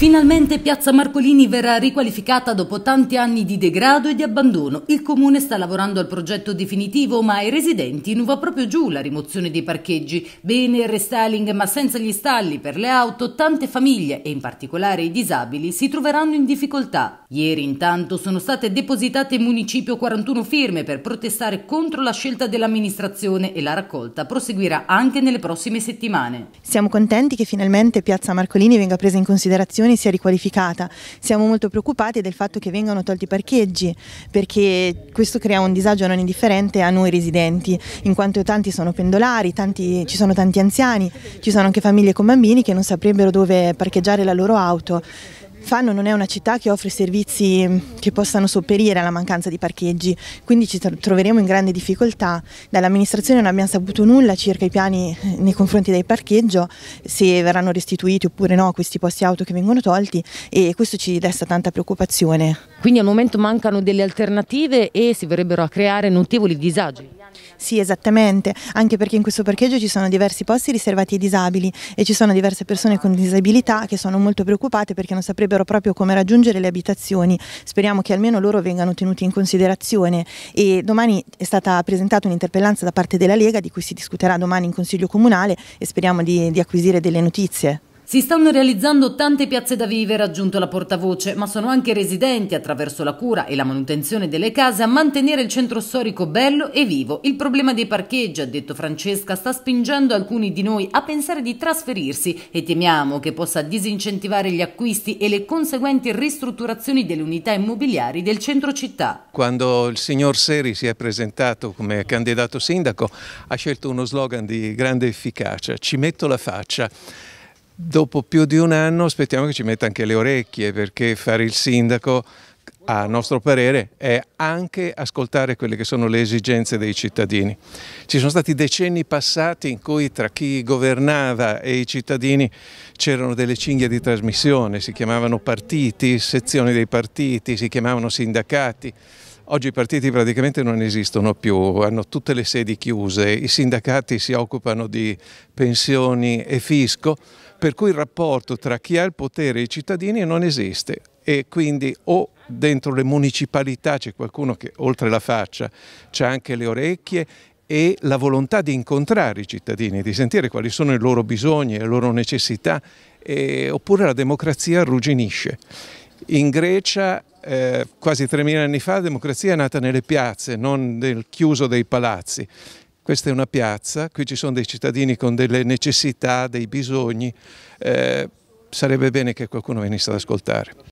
Finalmente Piazza Marcolini verrà riqualificata dopo tanti anni di degrado e di abbandono. Il comune sta lavorando al progetto definitivo, ma ai residenti non va proprio giù la rimozione dei parcheggi. Bene il restyling, ma senza gli stalli per le auto, tante famiglie e in particolare i disabili si troveranno in difficoltà. Ieri intanto sono state depositate in municipio 41 firme per protestare contro la scelta dell'amministrazione e la raccolta proseguirà anche nelle prossime settimane. Siamo contenti che finalmente Piazza Marcolini venga presa in considerazione situazione sia riqualificata. Siamo molto preoccupati del fatto che vengano tolti i parcheggi perché questo crea un disagio non indifferente a noi residenti, in quanto tanti sono pendolari, tanti, ci sono tanti anziani, ci sono anche famiglie con bambini che non saprebbero dove parcheggiare la loro auto. Fanno non è una città che offre servizi che possano sopperire alla mancanza di parcheggi, quindi ci troveremo in grande difficoltà. Dall'amministrazione non abbiamo saputo nulla circa i piani eh, nei confronti del parcheggio, se verranno restituiti oppure no questi posti auto che vengono tolti e questo ci desta tanta preoccupazione. Quindi al momento mancano delle alternative e si verrebbero a creare notevoli disagi? Sì, esattamente, anche perché in questo parcheggio ci sono diversi posti riservati ai disabili e ci sono diverse persone con disabilità che sono molto preoccupate perché non saprebbero proprio come raggiungere le abitazioni. Speriamo che almeno loro vengano tenuti in considerazione e domani è stata presentata un'interpellanza da parte della Lega di cui si discuterà domani in Consiglio Comunale e speriamo di, di acquisire delle notizie. Si stanno realizzando tante piazze da vivere, ha aggiunto la portavoce, ma sono anche residenti, attraverso la cura e la manutenzione delle case, a mantenere il centro storico bello e vivo. Il problema dei parcheggi, ha detto Francesca, sta spingendo alcuni di noi a pensare di trasferirsi e temiamo che possa disincentivare gli acquisti e le conseguenti ristrutturazioni delle unità immobiliari del centro città. Quando il signor Seri si è presentato come candidato sindaco, ha scelto uno slogan di grande efficacia, ci metto la faccia dopo più di un anno aspettiamo che ci metta anche le orecchie perché fare il sindaco a nostro parere è anche ascoltare quelle che sono le esigenze dei cittadini. Ci sono stati decenni passati in cui tra chi governava e i cittadini c'erano delle cinghie di trasmissione, si chiamavano partiti, sezioni dei partiti, si chiamavano sindacati. Oggi i partiti praticamente non esistono più, hanno tutte le sedi chiuse, i sindacati si occupano di pensioni e fisco, per cui il rapporto tra chi ha il potere e i cittadini non esiste e quindi o dentro le municipalità c'è qualcuno che oltre la faccia c'ha anche le orecchie e la volontà di incontrare i cittadini, di sentire quali sono i loro bisogni, le loro necessità, e, oppure la democrazia arrugginisce. In Grecia eh, quasi 3.000 anni fa la democrazia è nata nelle piazze, non nel chiuso dei palazzi questa è una piazza, qui ci sono dei cittadini con delle necessità, dei bisogni, eh, sarebbe bene che qualcuno venisse ad ascoltare.